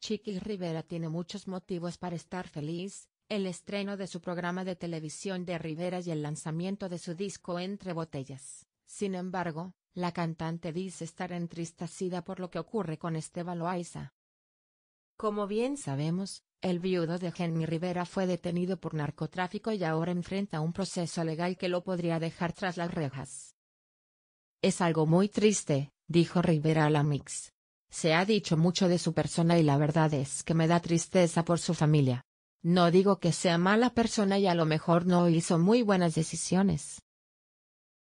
Chiqui Rivera tiene muchos motivos para estar feliz, el estreno de su programa de televisión de Rivera y el lanzamiento de su disco Entre Botellas. Sin embargo, la cantante dice estar entristecida por lo que ocurre con Esteban Loaiza. Como bien sabemos, el viudo de Henry Rivera fue detenido por narcotráfico y ahora enfrenta un proceso legal que lo podría dejar tras las rejas. Es algo muy triste, dijo Rivera a la Mix. Se ha dicho mucho de su persona y la verdad es que me da tristeza por su familia. No digo que sea mala persona y a lo mejor no hizo muy buenas decisiones,